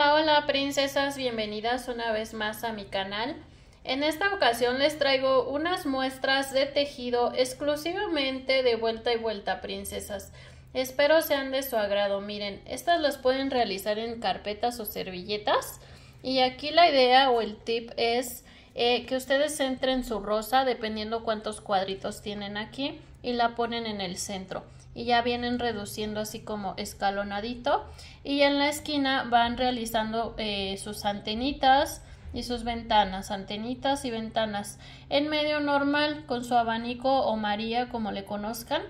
Hola princesas, bienvenidas una vez más a mi canal. En esta ocasión les traigo unas muestras de tejido exclusivamente de vuelta y vuelta princesas. Espero sean de su agrado. Miren, estas las pueden realizar en carpetas o servilletas. Y aquí la idea o el tip es eh, que ustedes centren su rosa dependiendo cuántos cuadritos tienen aquí y la ponen en el centro y ya vienen reduciendo así como escalonadito y en la esquina van realizando eh, sus antenitas y sus ventanas, antenitas y ventanas en medio normal con su abanico o maría como le conozcan,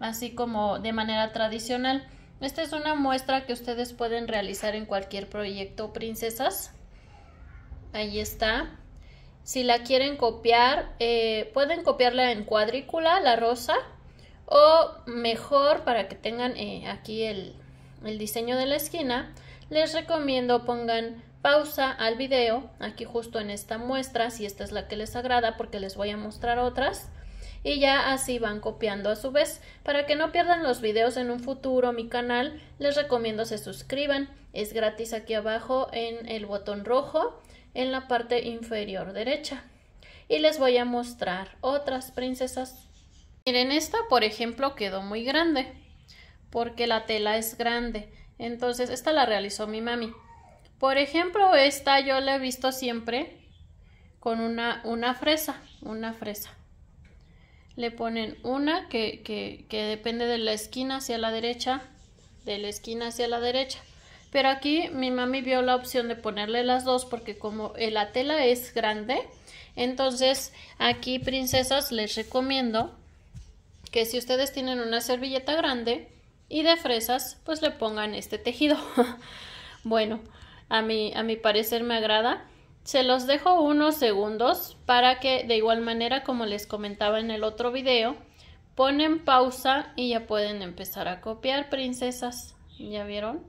así como de manera tradicional. Esta es una muestra que ustedes pueden realizar en cualquier proyecto, princesas. Ahí está. Si la quieren copiar, eh, pueden copiarla en cuadrícula, la rosa, o mejor para que tengan eh, aquí el, el diseño de la esquina, les recomiendo pongan pausa al video, aquí justo en esta muestra, si esta es la que les agrada, porque les voy a mostrar otras. Y ya así van copiando a su vez. Para que no pierdan los videos en un futuro, mi canal, les recomiendo se suscriban. Es gratis aquí abajo en el botón rojo, en la parte inferior derecha. Y les voy a mostrar otras princesas Miren, esta por ejemplo quedó muy grande porque la tela es grande. Entonces, esta la realizó mi mami. Por ejemplo, esta yo la he visto siempre con una, una fresa, una fresa. Le ponen una que, que depende de la esquina hacia la derecha, de la esquina hacia la derecha. Pero aquí mi mami vio la opción de ponerle las dos porque como eh, la tela es grande, entonces aquí princesas les recomiendo que si ustedes tienen una servilleta grande y de fresas, pues le pongan este tejido. bueno, a mi, a mi parecer me agrada. Se los dejo unos segundos para que de igual manera como les comentaba en el otro video, ponen pausa y ya pueden empezar a copiar, princesas. ¿Ya vieron?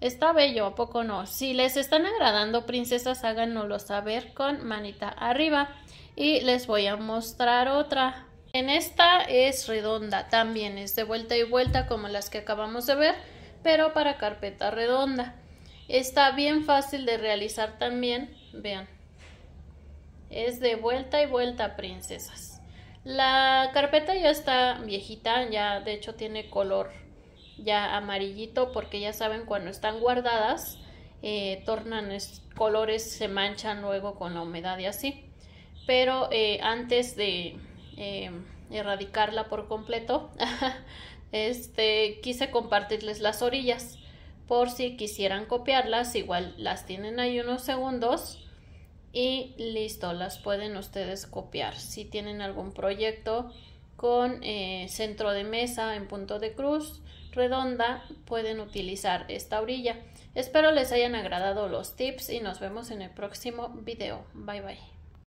Está bello, ¿a poco no? Si les están agradando, princesas, háganoslo saber con manita arriba. Y les voy a mostrar otra. En esta es redonda, también es de vuelta y vuelta como las que acabamos de ver, pero para carpeta redonda. Está bien fácil de realizar también, vean. Es de vuelta y vuelta, princesas. La carpeta ya está viejita, ya de hecho tiene color ya amarillito porque ya saben cuando están guardadas eh, tornan colores, se manchan luego con la humedad y así. Pero eh, antes de, eh, erradicarla por completo, este, quise compartirles las orillas por si quisieran copiarlas, igual las tienen ahí unos segundos y listo, las pueden ustedes copiar. Si tienen algún proyecto con eh, centro de mesa en punto de cruz redonda, pueden utilizar esta orilla. Espero les hayan agradado los tips y nos vemos en el próximo video. Bye bye.